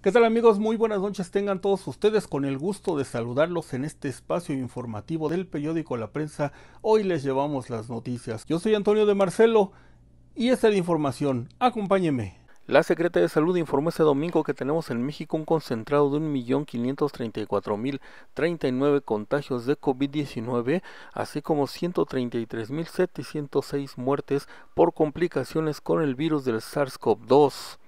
¿Qué tal amigos? Muy buenas noches tengan todos ustedes con el gusto de saludarlos en este espacio informativo del periódico La Prensa. Hoy les llevamos las noticias. Yo soy Antonio de Marcelo y esta es la información. Acompáñeme. La Secretaría de Salud informó este domingo que tenemos en México un concentrado de 1.534.039 contagios de COVID-19, así como 133.706 muertes por complicaciones con el virus del SARS-CoV-2.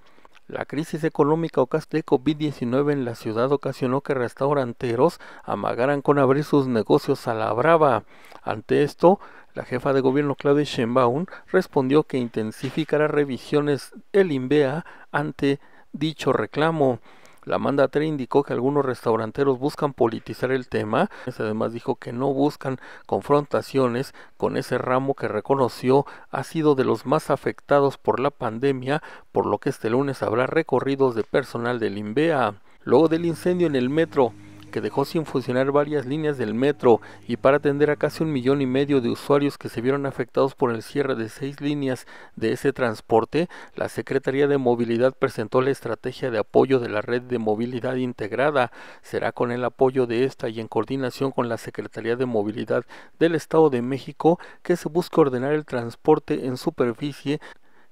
La crisis económica ocasionada de COVID-19 en la ciudad ocasionó que restauranteros amagaran con abrir sus negocios a la brava. Ante esto, la jefa de gobierno Claudia Sheinbaum respondió que intensificará revisiones el INVEA ante dicho reclamo. La Amanda indicó que algunos restauranteros buscan politizar el tema. Además dijo que no buscan confrontaciones con ese ramo que reconoció ha sido de los más afectados por la pandemia, por lo que este lunes habrá recorridos de personal del INVEA. Luego del incendio en el metro, que dejó sin funcionar varias líneas del metro y para atender a casi un millón y medio de usuarios que se vieron afectados por el cierre de seis líneas de ese transporte, la Secretaría de Movilidad presentó la estrategia de apoyo de la red de movilidad integrada. Será con el apoyo de esta y en coordinación con la Secretaría de Movilidad del Estado de México que se busca ordenar el transporte en superficie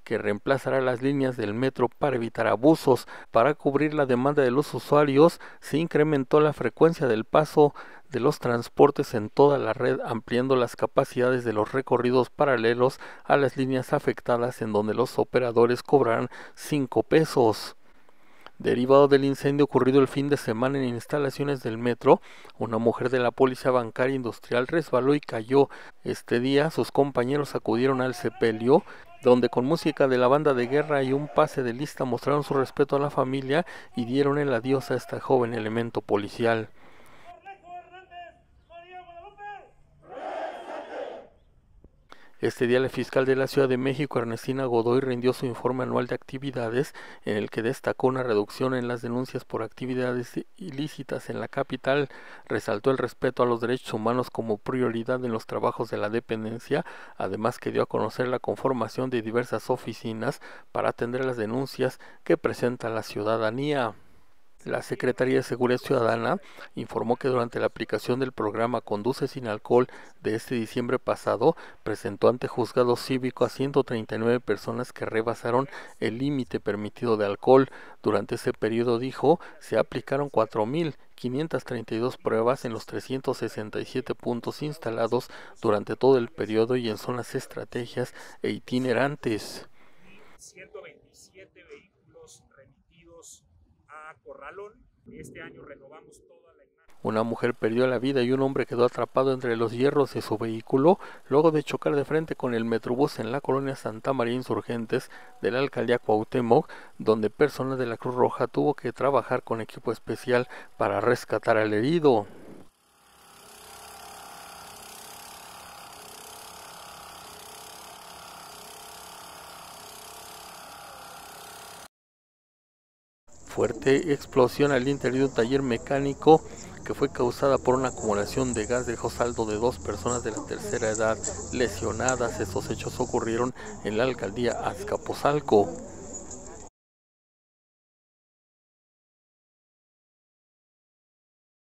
que reemplazará las líneas del metro para evitar abusos. Para cubrir la demanda de los usuarios, se incrementó la frecuencia del paso de los transportes en toda la red, ampliando las capacidades de los recorridos paralelos a las líneas afectadas en donde los operadores cobrarán 5 pesos. Derivado del incendio ocurrido el fin de semana en instalaciones del metro, una mujer de la Policía Bancaria Industrial resbaló y cayó. Este día sus compañeros acudieron al sepelio, donde con música de la banda de guerra y un pase de lista mostraron su respeto a la familia y dieron el adiós a esta joven elemento policial. Este día la fiscal de la Ciudad de México, Ernestina Godoy, rindió su informe anual de actividades en el que destacó una reducción en las denuncias por actividades ilícitas en la capital, resaltó el respeto a los derechos humanos como prioridad en los trabajos de la dependencia, además que dio a conocer la conformación de diversas oficinas para atender las denuncias que presenta la ciudadanía. La Secretaría de Seguridad Ciudadana informó que durante la aplicación del programa Conduce sin Alcohol de este diciembre pasado, presentó ante juzgado cívico a 139 personas que rebasaron el límite permitido de alcohol. Durante ese periodo, dijo, se aplicaron 4.532 pruebas en los 367 puntos instalados durante todo el periodo y en zonas estrategias e itinerantes. vehículos remitidos este año renovamos Una mujer perdió la vida y un hombre quedó atrapado entre los hierros de su vehículo luego de chocar de frente con el metrobús en la colonia Santa María Insurgentes de la alcaldía Cuauhtémoc, donde personas de la Cruz Roja tuvo que trabajar con equipo especial para rescatar al herido. fuerte explosión al interior de un taller mecánico que fue causada por una acumulación de gas dejó saldo de dos personas de la tercera edad lesionadas. Estos hechos ocurrieron en la alcaldía Azcapotzalco.